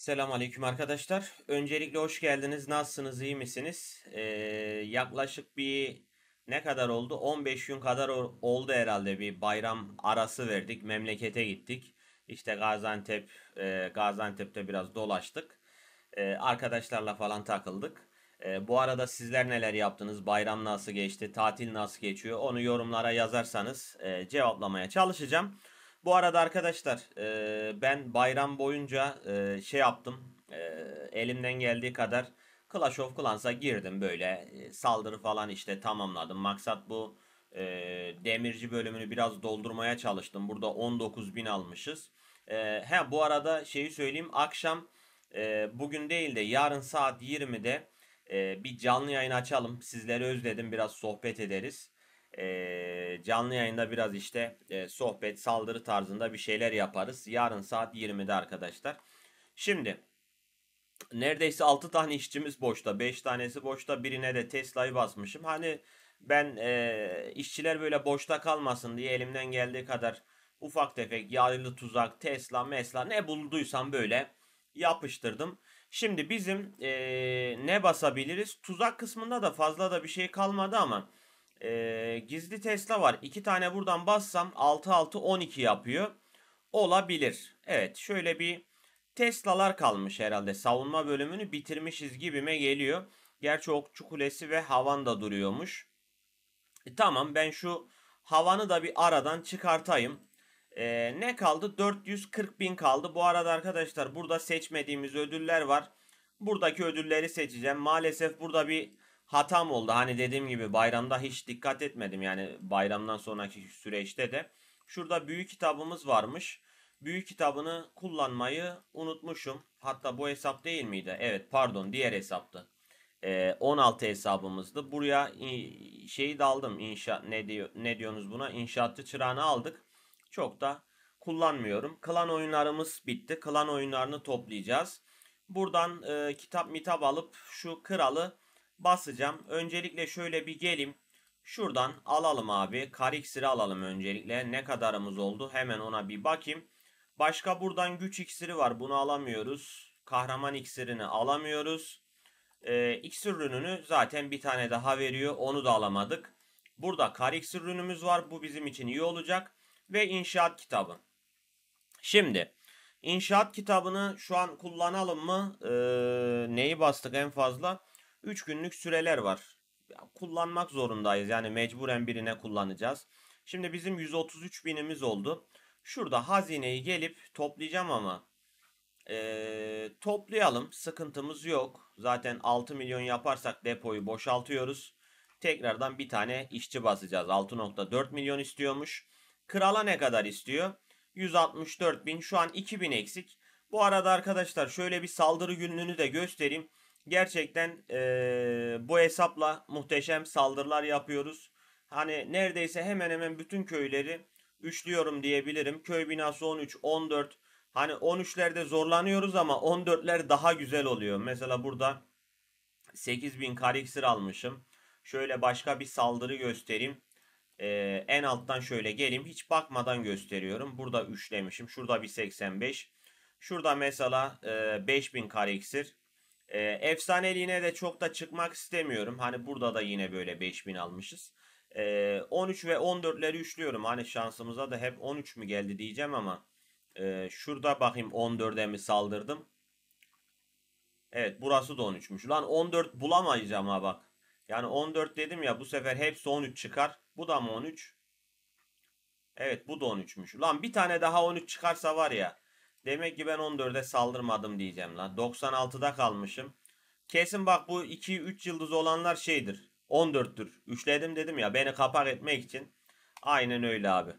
Selam aleyküm arkadaşlar. Öncelikle hoş geldiniz. Nasılsınız? iyi misiniz? Ee, yaklaşık bir ne kadar oldu? 15 gün kadar oldu herhalde bir bayram arası verdik. Memlekete gittik. İşte Gaziantep, e, Gaziantep'te biraz dolaştık. E, arkadaşlarla falan takıldık. E, bu arada sizler neler yaptınız? Bayram nasıl geçti? Tatil nasıl geçiyor? Onu yorumlara yazarsanız e, cevaplamaya çalışacağım. Bu arada arkadaşlar e, ben bayram boyunca e, şey yaptım. E, elimden geldiği kadar Clash of Clans'a girdim böyle e, saldırı falan işte tamamladım. Maksat bu e, demirci bölümünü biraz doldurmaya çalıştım. Burada 19.000 almışız. E, he bu arada şeyi söyleyeyim akşam e, bugün değil de yarın saat 20'de e, bir canlı yayın açalım. Sizleri özledim biraz sohbet ederiz e, canlı yayında biraz işte e, sohbet, saldırı tarzında bir şeyler yaparız. Yarın saat 20'de arkadaşlar. Şimdi neredeyse 6 tane işçimiz boşta. 5 tanesi boşta. Birine de Tesla'yı basmışım. Hani ben e, işçiler böyle boşta kalmasın diye elimden geldiği kadar ufak tefek yağlı tuzak, Tesla, Mesla ne bulduysam böyle yapıştırdım. Şimdi bizim e, ne basabiliriz? Tuzak kısmında da fazla da bir şey kalmadı ama e, gizli Tesla var. 2 tane buradan bassam 6 6 12 yapıyor. Olabilir. Evet şöyle bir Tesla'lar kalmış herhalde. Savunma bölümünü bitirmişiz gibime geliyor. Gerçi okçu kulesi ve havan da duruyormuş. E, tamam ben şu havanı da bir aradan çıkartayım. E, ne kaldı? 440 bin kaldı. Bu arada arkadaşlar burada seçmediğimiz ödüller var. Buradaki ödülleri seçeceğim. Maalesef burada bir hatam oldu. Hani dediğim gibi bayramda hiç dikkat etmedim. Yani bayramdan sonraki süreçte de. Şurada büyük kitabımız varmış. Büyük kitabını kullanmayı unutmuşum. Hatta bu hesap değil miydi? Evet pardon diğer hesaptı. Ee, 16 hesabımızdı. Buraya şeyi de aldım. İnşaat ne diyor ne diyorsunuz buna? İnşaatçı çırağını aldık. Çok da kullanmıyorum. Klan oyunlarımız bitti. Klan oyunlarını toplayacağız. Buradan e, kitap mitap alıp şu kralı basacağım. Öncelikle şöyle bir gelim. Şuradan alalım abi. Kar alalım öncelikle. Ne kadarımız oldu? Hemen ona bir bakayım. Başka buradan güç iksiri var. Bunu alamıyoruz. Kahraman iksirini alamıyoruz. Ee, iksir ürününü zaten bir tane daha veriyor. Onu da alamadık. Burada kar iksir var. Bu bizim için iyi olacak. Ve inşaat kitabı. Şimdi inşaat kitabını şu an kullanalım mı? Ee, neyi bastık en fazla? 3 günlük süreler var. Kullanmak zorundayız. Yani mecburen birine kullanacağız. Şimdi bizim 133 binimiz oldu. Şurada hazineyi gelip toplayacağım ama ee, toplayalım. Sıkıntımız yok. Zaten 6 milyon yaparsak depoyu boşaltıyoruz. Tekrardan bir tane işçi basacağız. 6.4 milyon istiyormuş. Krala ne kadar istiyor? 164 bin. Şu an bin eksik. Bu arada arkadaşlar şöyle bir saldırı günlüğünü de göstereyim. Gerçekten e, bu hesapla muhteşem saldırılar yapıyoruz. Hani neredeyse hemen hemen bütün köyleri üçlüyorum diyebilirim. Köy binası 13, 14. Hani 13'lerde zorlanıyoruz ama 14'ler daha güzel oluyor. Mesela burada 8000 kariksir almışım. Şöyle başka bir saldırı göstereyim. Ee, en alttan şöyle geleyim. Hiç bakmadan gösteriyorum. Burada üçlemişim. Şurada bir 85. Şurada mesela e, 5000 kariksir. E, efsaneliğine de çok da çıkmak istemiyorum. Hani burada da yine böyle 5000 almışız. E, ee, 13 ve 14'leri üçlüyorum. Hani şansımıza da hep 13 mü geldi diyeceğim ama e, şurada bakayım 14'e mi saldırdım. Evet burası da 13'müş. Lan 14 bulamayacağım ha bak. Yani 14 dedim ya bu sefer hepsi 13 çıkar. Bu da mı 13? Evet bu da 13'müş. Lan bir tane daha 13 çıkarsa var ya. Demek ki ben 14'e saldırmadım diyeceğim lan. 96'da kalmışım. Kesin bak bu 2-3 yıldız olanlar şeydir. 14'tür. Üçledim dedim ya beni kapak etmek için. Aynen öyle abi.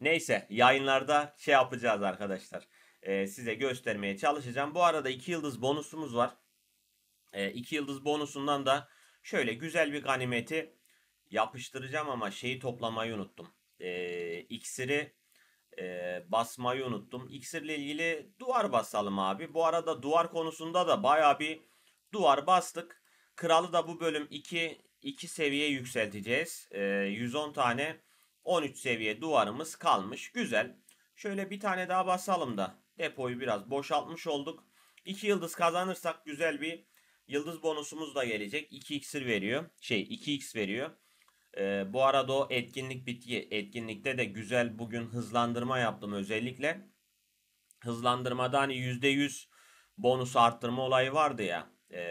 Neyse yayınlarda şey yapacağız arkadaşlar. Ee, size göstermeye çalışacağım. Bu arada 2 yıldız bonusumuz var. 2 ee, yıldız bonusundan da şöyle güzel bir ganimeti yapıştıracağım ama şeyi toplamayı unuttum. Ee, iksiri e, basmayı unuttum. İksirle ilgili duvar basalım abi. Bu arada duvar konusunda da baya bir duvar bastık. Kralı da bu bölüm 2 2 seviye yükselteceğiz. E, 110 tane 13 seviye duvarımız kalmış. Güzel. Şöyle bir tane daha basalım da depoyu biraz boşaltmış olduk. 2 yıldız kazanırsak güzel bir yıldız bonusumuz da gelecek. 2 iksir veriyor. Şey 2x veriyor. E, bu arada o etkinlik bitki etkinlikte de güzel bugün hızlandırma yaptım özellikle. Hızlandırmada hani %100 bonus arttırma olayı vardı ya. E,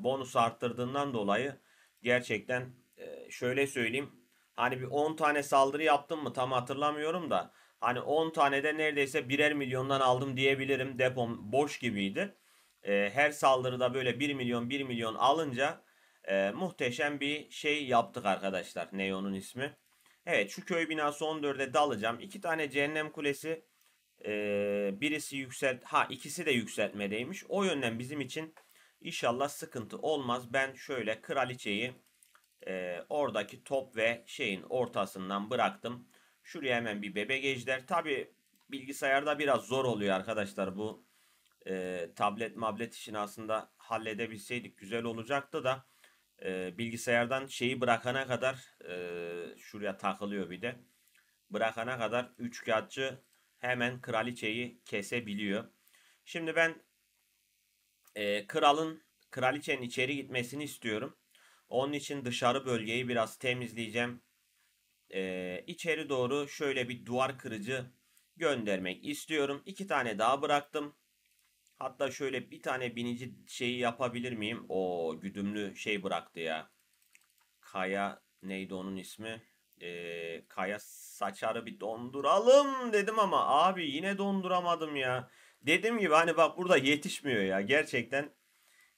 bonus arttırdığından dolayı gerçekten e, şöyle söyleyeyim. Hani bir 10 tane saldırı yaptım mı tam hatırlamıyorum da. Hani 10 tane de neredeyse birer milyondan aldım diyebilirim. Depom boş gibiydi. E, her saldırıda böyle 1 milyon 1 milyon alınca e, muhteşem bir şey yaptık arkadaşlar. Neon'un ismi. Evet şu köy binası 14'e dalacağım. İki tane cehennem kulesi. E, birisi yükselt... Ha ikisi de yükseltmedeymiş. O yönden bizim için inşallah sıkıntı olmaz. Ben şöyle kraliçeyi e, oradaki top ve şeyin ortasından bıraktım. Şuraya hemen bir bebe gejder. Tabi bilgisayarda biraz zor oluyor arkadaşlar bu e, tablet mablet işini aslında halledebilseydik güzel olacaktı da e, bilgisayardan şeyi bırakana kadar e, şuraya takılıyor bir de. Bırakana kadar üçkağıtçı hemen kraliçeyi kesebiliyor. Şimdi ben e, kralın kraliçenin içeri gitmesini istiyorum. Onun için dışarı bölgeyi biraz temizleyeceğim. E, içeri doğru şöyle bir duvar kırıcı göndermek istiyorum. İki tane daha bıraktım. Hatta şöyle bir tane binici şeyi yapabilir miyim? O güdümlü şey bıraktı ya. Kaya neydi onun ismi? Ee, Kaya saçarı bir donduralım dedim ama abi yine donduramadım ya. Dediğim gibi hani bak burada yetişmiyor ya. Gerçekten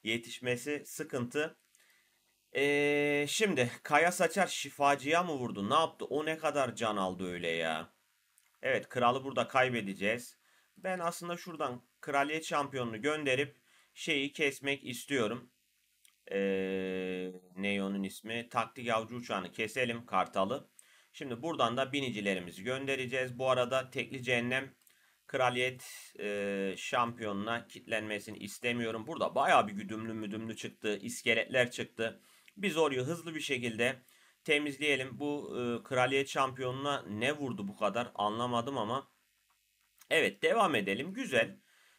yetişmesi sıkıntı. Ee, şimdi Kaya Saçar şifacıya mı vurdu? Ne yaptı? O ne kadar can aldı öyle ya? Evet kralı burada kaybedeceğiz. Ben aslında şuradan kraliyet şampiyonunu gönderip şeyi kesmek istiyorum. Ee, ne ismi? Taktik avcı uçağını keselim kartalı. Şimdi buradan da binicilerimizi göndereceğiz. Bu arada tekli cehennem kraliyet e, şampiyonuna kitlenmesini istemiyorum. Burada baya bir güdümlü müdümlü çıktı. İskeletler çıktı. Biz orayı hızlı bir şekilde temizleyelim. Bu e, kraliyet şampiyonuna ne vurdu bu kadar anlamadım ama Evet devam edelim. Güzel.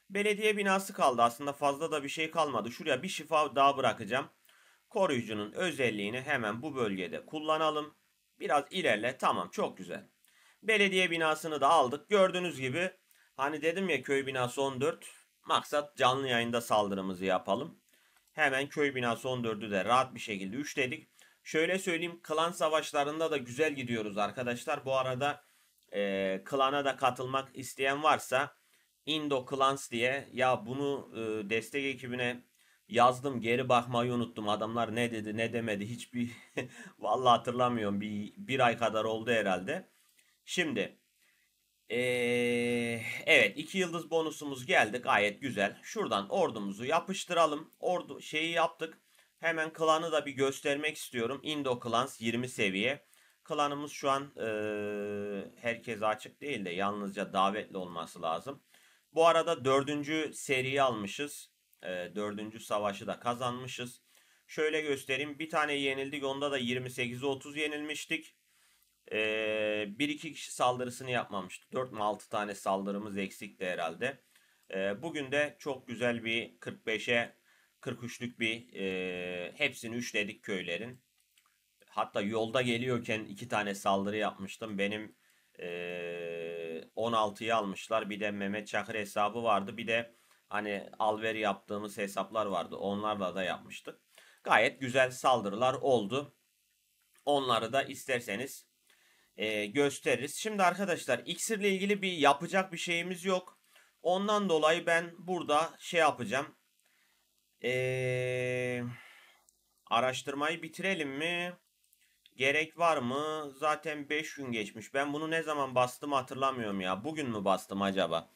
Belediye binası kaldı. Aslında fazla da bir şey kalmadı. Şuraya bir şifa daha bırakacağım. Koruyucunun özelliğini hemen bu bölgede kullanalım. Biraz ilerle. Tamam çok güzel. Belediye binasını da aldık. Gördüğünüz gibi hani dedim ya köy binası 14. Maksat canlı yayında saldırımızı yapalım. Hemen köy binası 14'ü de rahat bir şekilde 3 dedik. Şöyle söyleyeyim klan savaşlarında da güzel gidiyoruz arkadaşlar. Bu arada e, klana da katılmak isteyen varsa Indo Clans diye ya bunu e, destek ekibine yazdım geri bakmayı unuttum adamlar ne dedi ne demedi hiçbir valla hatırlamıyorum bir, bir ay kadar oldu herhalde. Şimdi ee, evet iki yıldız bonusumuz geldi gayet güzel. Şuradan ordumuzu yapıştıralım. Ordu şeyi yaptık. Hemen klanı da bir göstermek istiyorum. Indo Clans 20 seviye. Klanımız şu an e, herkese açık değil de yalnızca davetli olması lazım. Bu arada dördüncü seriyi almışız. E, dördüncü savaşı da kazanmışız. Şöyle göstereyim. Bir tane yenildik. Onda da 28'e 30 yenilmiştik. E, 1-2 kişi saldırısını yapmamıştık. 4 mi 6 tane saldırımız eksikti herhalde. E, bugün de çok güzel bir 45'e 43'lük bir e, hepsini üçledik köylerin. Hatta yolda geliyorken iki tane saldırı yapmıştım. Benim e, 16'yı almışlar. Bir de Mehmet Çakır hesabı vardı. Bir de hani alveri yaptığımız hesaplar vardı. Onlarla da yapmıştık. Gayet güzel saldırılar oldu. Onları da isterseniz e, gösteririz. Şimdi arkadaşlar ile ilgili bir yapacak bir şeyimiz yok. Ondan dolayı ben burada şey yapacağım. Eee... Araştırmayı bitirelim mi? Gerek var mı? Zaten 5 gün geçmiş. Ben bunu ne zaman bastım hatırlamıyorum ya. Bugün mü bastım acaba?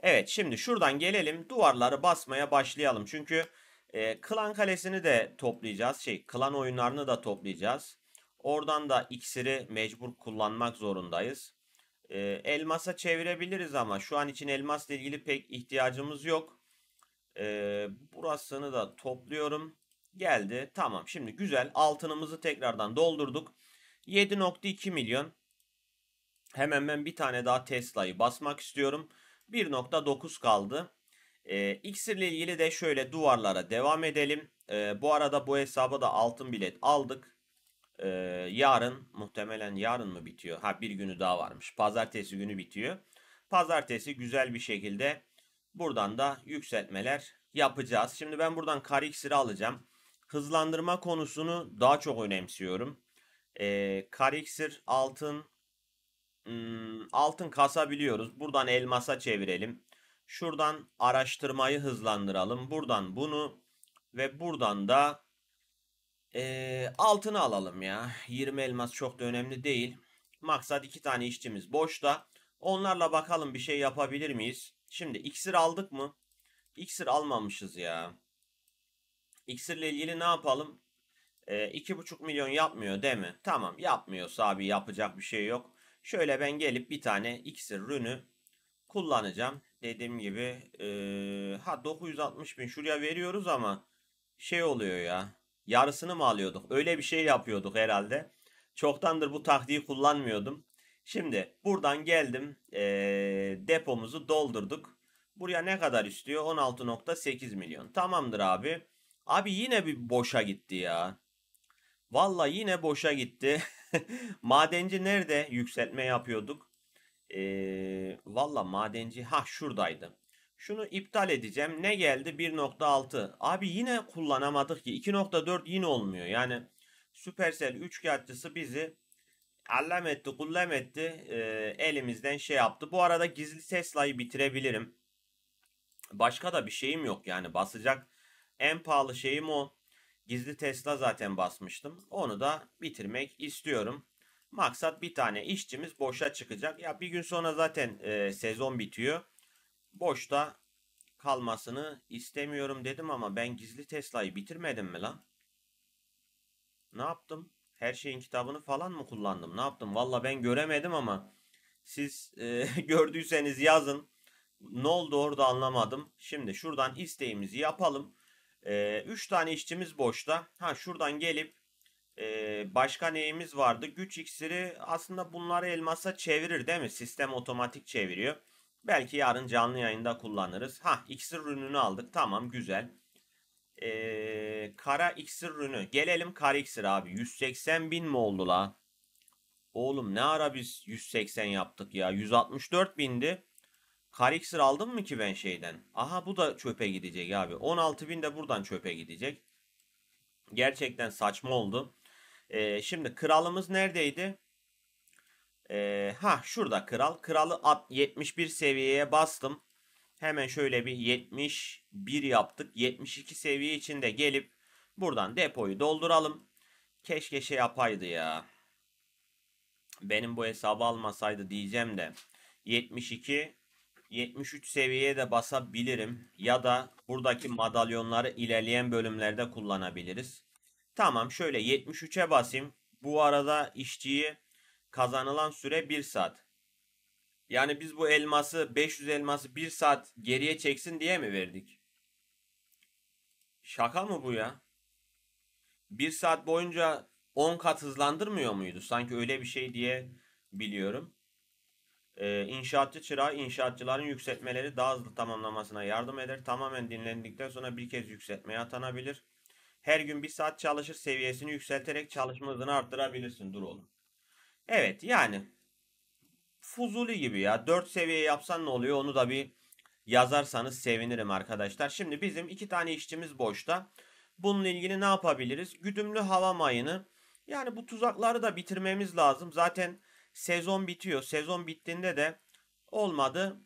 Evet şimdi şuradan gelelim. Duvarları basmaya başlayalım. Çünkü e, klan kalesini de toplayacağız. Şey klan oyunlarını da toplayacağız. Oradan da iksiri mecbur kullanmak zorundayız. E, elmasa çevirebiliriz ama şu an için elmasla ilgili pek ihtiyacımız yok. E, burasını da topluyorum geldi. Tamam şimdi güzel altınımızı tekrardan doldurduk. 7.2 milyon. Hemen ben bir tane daha Tesla'yı basmak istiyorum. 1.9 kaldı. Ee, X'ir ile ilgili de şöyle duvarlara devam edelim. Ee, bu arada bu hesaba da altın bilet aldık. Ee, yarın muhtemelen yarın mı bitiyor? Ha bir günü daha varmış. Pazartesi günü bitiyor. Pazartesi güzel bir şekilde buradan da yükseltmeler yapacağız. Şimdi ben buradan kar iksiri alacağım hızlandırma konusunu daha çok önemsiyorum. E, Kariksir altın altın kasa biliyoruz. Buradan elmasa çevirelim. Şuradan araştırmayı hızlandıralım. Buradan bunu ve buradan da e, altını alalım ya. 20 elmas çok da önemli değil. Maksat iki tane işçimiz boşta. Onlarla bakalım bir şey yapabilir miyiz? Şimdi iksir aldık mı? İksir almamışız ya. İksirle ilgili ne yapalım? Ee, iki buçuk milyon yapmıyor değil mi? Tamam yapmıyorsa abi yapacak bir şey yok. Şöyle ben gelip bir tane iksir rünü kullanacağım. Dediğim gibi e, ha 960 bin şuraya veriyoruz ama şey oluyor ya. Yarısını mı alıyorduk? Öyle bir şey yapıyorduk herhalde. Çoktandır bu taktiği kullanmıyordum. Şimdi buradan geldim. E, depomuzu doldurduk. Buraya ne kadar istiyor? 16.8 milyon. Tamamdır abi. Abi yine bir boşa gitti ya. Valla yine boşa gitti. madenci nerede yükseltme yapıyorduk? Ee, Valla madenci ha şuradaydı. Şunu iptal edeceğim. Ne geldi? 1.6. Abi yine kullanamadık ki. 2.4 yine olmuyor. Yani Supercell üçkağıtçısı bizi allem etti, kullem etti. E, elimizden şey yaptı. Bu arada gizli Tesla'yı bitirebilirim. Başka da bir şeyim yok yani basacak en pahalı şeyim o. Gizli Tesla zaten basmıştım. Onu da bitirmek istiyorum. Maksat bir tane işçimiz boşa çıkacak. Ya bir gün sonra zaten e, sezon bitiyor. Boşta kalmasını istemiyorum dedim ama ben gizli Tesla'yı bitirmedim mi lan? Ne yaptım? Her şeyin kitabını falan mı kullandım? Ne yaptım? Valla ben göremedim ama siz e, gördüyseniz yazın. Ne oldu orada anlamadım. Şimdi şuradan isteğimizi yapalım. E, üç tane işçimiz boşta. Ha şuradan gelip e, başka neyimiz vardı? Güç iksiri aslında bunları elmasa çevirir değil mi? Sistem otomatik çeviriyor. Belki yarın canlı yayında kullanırız. Ha iksir ürününü aldık. Tamam güzel. E, kara iksir ürünü. Gelelim kara iksir abi. 180 bin mi oldu la? Oğlum ne ara biz 180 yaptık ya? 164 bindi. Kar iksir aldım mı ki ben şeyden? Aha bu da çöpe gidecek abi. 16 bin de buradan çöpe gidecek. Gerçekten saçma oldu. Ee, şimdi kralımız neredeydi? Ee, ha şurada kral. Kralı 71 seviyeye bastım. Hemen şöyle bir 71 yaptık. 72 seviye içinde gelip buradan depoyu dolduralım. Keşke şey yapaydı ya. Benim bu hesabı almasaydı diyeceğim de. 72 73 seviyeye de basabilirim. Ya da buradaki madalyonları ilerleyen bölümlerde kullanabiliriz. Tamam şöyle 73'e basayım. Bu arada işçiyi kazanılan süre 1 saat. Yani biz bu elması 500 elması 1 saat geriye çeksin diye mi verdik? Şaka mı bu ya? 1 saat boyunca 10 kat hızlandırmıyor muydu? Sanki öyle bir şey diye biliyorum. Ee, inşaatçı çırağı inşaatçıların yükseltmeleri daha hızlı tamamlamasına yardım eder. Tamamen dinlendikten sonra bir kez yükseltmeye atanabilir. Her gün bir saat çalışır seviyesini yükselterek çalışma hızını arttırabilirsin. Dur oğlum. Evet yani Fuzuli gibi ya. 4 seviye yapsan ne oluyor onu da bir yazarsanız sevinirim arkadaşlar. Şimdi bizim iki tane işçimiz boşta. Bununla ilgili ne yapabiliriz? Güdümlü hava mayını yani bu tuzakları da bitirmemiz lazım. Zaten sezon bitiyor. Sezon bittiğinde de olmadı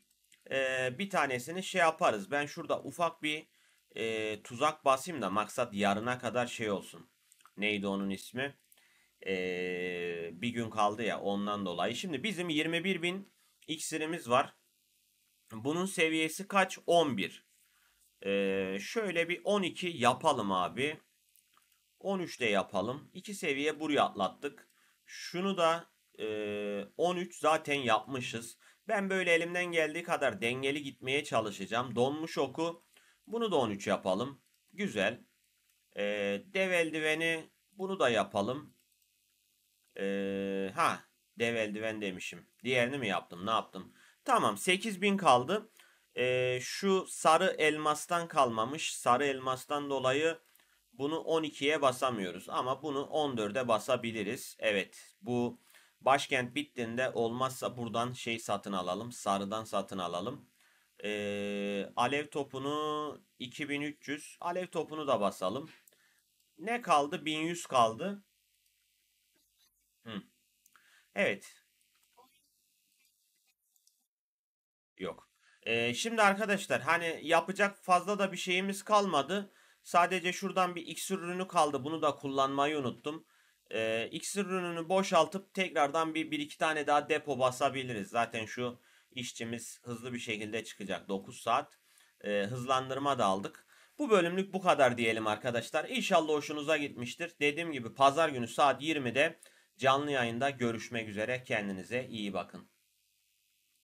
e, bir tanesini şey yaparız. Ben şurada ufak bir e, tuzak basayım da maksat yarına kadar şey olsun. Neydi onun ismi? E, bir gün kaldı ya ondan dolayı. Şimdi bizim 21.000 iksirimiz var. Bunun seviyesi kaç? 11. Ee, şöyle bir 12 yapalım abi. 13 de yapalım. 2 seviye buraya atlattık. Şunu da e, 13 zaten yapmışız. Ben böyle elimden geldiği kadar dengeli gitmeye çalışacağım. Donmuş oku. Bunu da 13 yapalım. Güzel. E, dev eldiveni bunu da yapalım. E, ha dev eldiven demişim. Diğerini mi yaptım ne yaptım? Tamam 8000 kaldı. E, şu sarı elmastan kalmamış. Sarı elmastan dolayı bunu 12'ye basamıyoruz. Ama bunu 14'e basabiliriz. Evet bu Başkent bittiğinde olmazsa buradan şey satın alalım. Sarıdan satın alalım. Ee, alev topunu 2300. Alev topunu da basalım. Ne kaldı? 1100 kaldı. Hı. Evet. Yok. Ee, şimdi arkadaşlar hani yapacak fazla da bir şeyimiz kalmadı. Sadece şuradan bir iksir ürünü kaldı. Bunu da kullanmayı unuttum e, iksir ürününü boşaltıp tekrardan bir, bir iki tane daha depo basabiliriz. Zaten şu işçimiz hızlı bir şekilde çıkacak. 9 saat e, hızlandırma da aldık. Bu bölümlük bu kadar diyelim arkadaşlar. İnşallah hoşunuza gitmiştir. Dediğim gibi pazar günü saat 20'de canlı yayında görüşmek üzere. Kendinize iyi bakın.